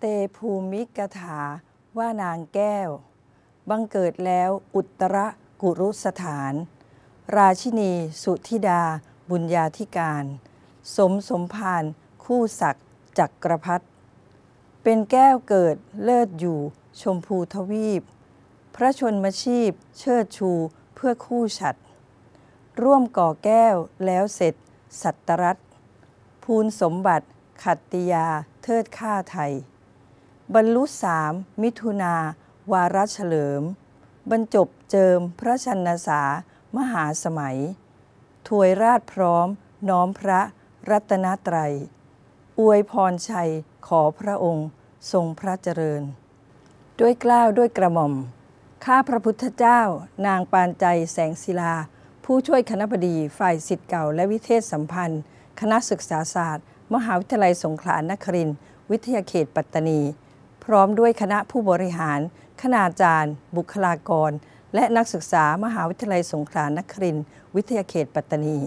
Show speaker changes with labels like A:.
A: เตภูมิกถาว่านางแก้ว บังเกิดแล้วอุตรกุรุสถาน ราชินี สุธิดา บุญญาธิการ สมสมพานคู่ศักจักรพัฒเป็นแก้วเกิดเลิศอยู่ ชมพูทวีป พระชนมชีพ เชิดชูเพื่อคู่ฉัด ร่วมก่อแก้วแล้วเสร็จสัตรัตภูลสมบัติ ขัตติยา เทิดข้าไทยบรรลุสามมิถุนาวาระเฉลิม บรรจบเจิม พระชนสา มหาสมัย ถวยราชพร้อม น้อมพระรัตนตรัย อวยพรชัย ขอพระองค์ ทรงพระเจริญ ด้วยกล้าว ด้วยกระหม่อม ข้าพระพุทธเจ้า นางปานใจแสงศิลา ผู้ช่วยคณะบดีฝ่ายสิทธิ์เก่าและวิเทศสัมพันธ์ คณะศึกษาศาสตร์ มหาวิทยาลัยสงขลานครินทร์วิทยาเขตปัตตานีพร้อมด้วยคณะผู้บริหาร คณาจารย์ บุคลากร และนักศึกษามหาวิทยาลัยสงขลานครินทร์วิทยาเขตปัตตานี